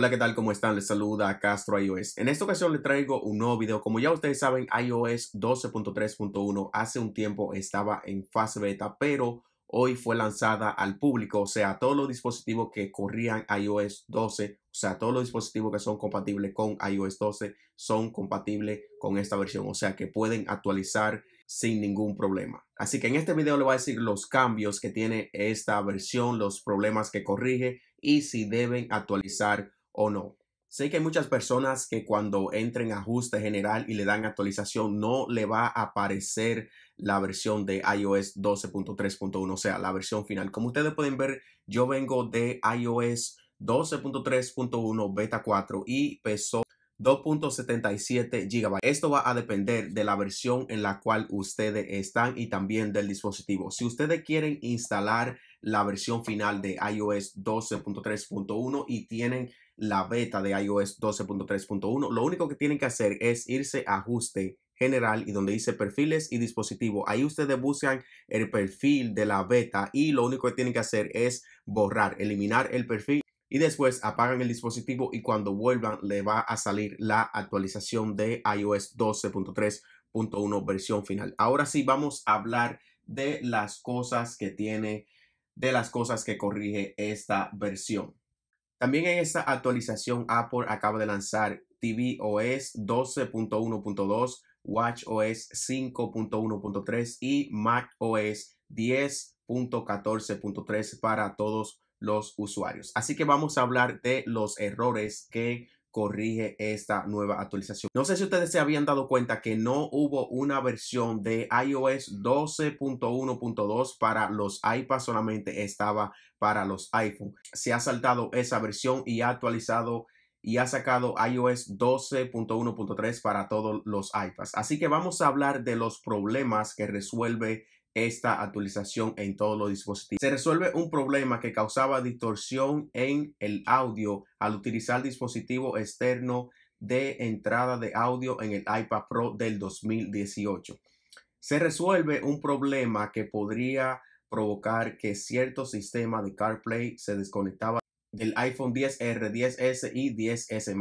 Hola, ¿qué tal? ¿Cómo están? Les saluda Castro iOS. En esta ocasión les traigo un nuevo video. Como ya ustedes saben, iOS 12.3.1 hace un tiempo estaba en fase beta, pero hoy fue lanzada al público, o sea, todos los dispositivos que corrían iOS 12, o sea, todos los dispositivos que son compatibles con iOS 12 son compatibles con esta versión, o sea, que pueden actualizar sin ningún problema. Así que en este video le voy a decir los cambios que tiene esta versión, los problemas que corrige y si deben actualizar o no. Sé que hay muchas personas que cuando entren a ajuste general y le dan actualización no le va a aparecer la versión de iOS 12.3.1, o sea, la versión final. Como ustedes pueden ver, yo vengo de iOS 12.3.1 beta 4 y peso... 2.77 GB. Esto va a depender de la versión en la cual ustedes están y también del dispositivo. Si ustedes quieren instalar la versión final de iOS 12.3.1 y tienen la beta de iOS 12.3.1, lo único que tienen que hacer es irse a ajuste general y donde dice perfiles y dispositivo. Ahí ustedes buscan el perfil de la beta y lo único que tienen que hacer es borrar, eliminar el perfil y después apagan el dispositivo y cuando vuelvan le va a salir la actualización de iOS 12.3.1 versión final. Ahora sí vamos a hablar de las cosas que tiene, de las cosas que corrige esta versión. También en esta actualización Apple acaba de lanzar tvOS 12.1.2, WatchOS 5.1.3 y macOS 10.14.3 para todos los usuarios. Así que vamos a hablar de los errores que corrige esta nueva actualización. No sé si ustedes se habían dado cuenta que no hubo una versión de iOS 12.1.2 para los iPads, solamente estaba para los iPhone. Se ha saltado esa versión y ha actualizado y ha sacado iOS 12.1.3 para todos los iPads. Así que vamos a hablar de los problemas que resuelve esta actualización en todos los dispositivos. Se resuelve un problema que causaba distorsión en el audio al utilizar dispositivo externo de entrada de audio en el iPad Pro del 2018. Se resuelve un problema que podría provocar que cierto sistema de CarPlay se desconectaba del iPhone 10R, 10S y 10S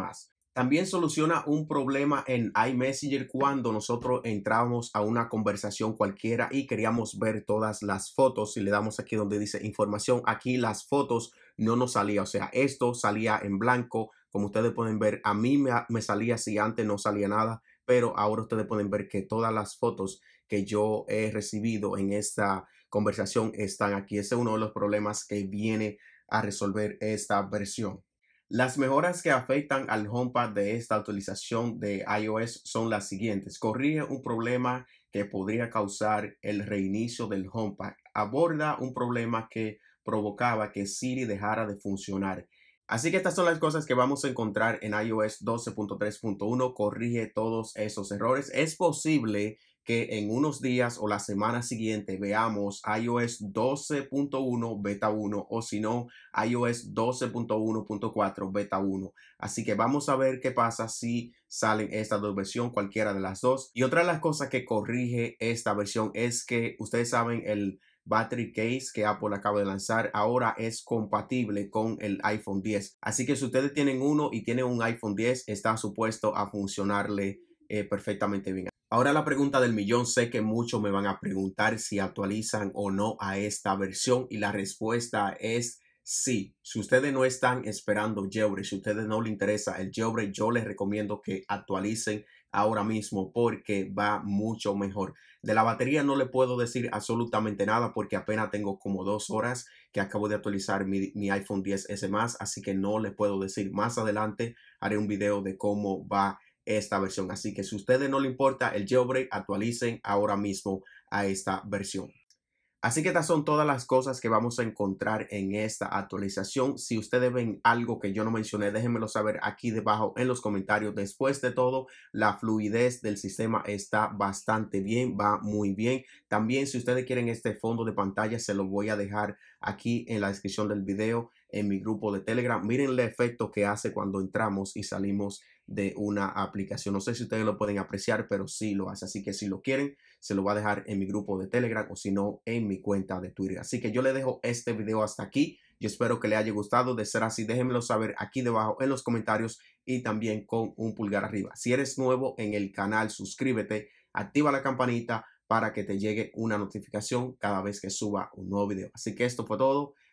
también soluciona un problema en iMessenger cuando nosotros entramos a una conversación cualquiera y queríamos ver todas las fotos. Si le damos aquí donde dice información, aquí las fotos no nos salía. O sea, esto salía en blanco. Como ustedes pueden ver, a mí me, salía así, antes no salía nada, pero ahora ustedes pueden ver que todas las fotos que yo he recibido en esta conversación están aquí. Ese es uno de los problemas que viene a resolver esta versión. Las mejoras que afectan al HomePod de esta actualización de iOS son las siguientes. Corrige un problema que podría causar el reinicio del HomePod. Aborda un problema que provocaba que Siri dejara de funcionar. Así que estas son las cosas que vamos a encontrar en iOS 12.3.1. Corrige todos esos errores. Es posible que en unos días o la semana siguiente veamos iOS 12.1 beta 1 o si no iOS 12.1.4 beta 1. Así que vamos a ver qué pasa si salen estas dos versiones, cualquiera de las dos. Y otra de las cosas que corrige esta versión es que ustedes saben el battery case que Apple acaba de lanzar ahora es compatible con el iPhone 10. Así que si ustedes tienen uno y tienen un iPhone 10, está supuesto a funcionarle eh, perfectamente bien. Ahora la pregunta del millón, sé que muchos me van a preguntar si actualizan o no a esta versión y la respuesta es sí. Si ustedes no están esperando Jailbreak, si a ustedes no les interesa el Jailbreak, yo les recomiendo que actualicen ahora mismo porque va mucho mejor. De la batería no le puedo decir absolutamente nada porque apenas tengo como dos horas que acabo de actualizar mi, iPhone 10S más, así que no le puedo decir. Más adelante haré un video de cómo va esta versión. Así que si ustedes no le importa el jailbreak, actualicen ahora mismo a esta versión. Así que estas son todas las cosas que vamos a encontrar en esta actualización. Si ustedes ven algo que yo no mencioné, déjenmelo saber aquí debajo en los comentarios. Después de todo, la fluidez del sistema está bastante bien, va muy bien. También si ustedes quieren este fondo de pantalla, se lo voy a dejar aquí en la descripción del video en mi grupo de Telegram. Miren el efecto que hace cuando entramos y salimos de una aplicación. No sé si ustedes lo pueden apreciar, pero sí lo hace. Así que si lo quieren, se lo va a dejar en mi grupo de Telegram o si no, en mi cuenta de Twitter. Así que yo le dejo este video hasta aquí. Yo espero que le haya gustado. De ser así, déjenmelo saber aquí debajo en los comentarios y también con un pulgar arriba. Si eres nuevo en el canal, suscríbete, activa la campanita para que te llegue una notificación cada vez que suba un nuevo video. Así que esto fue todo.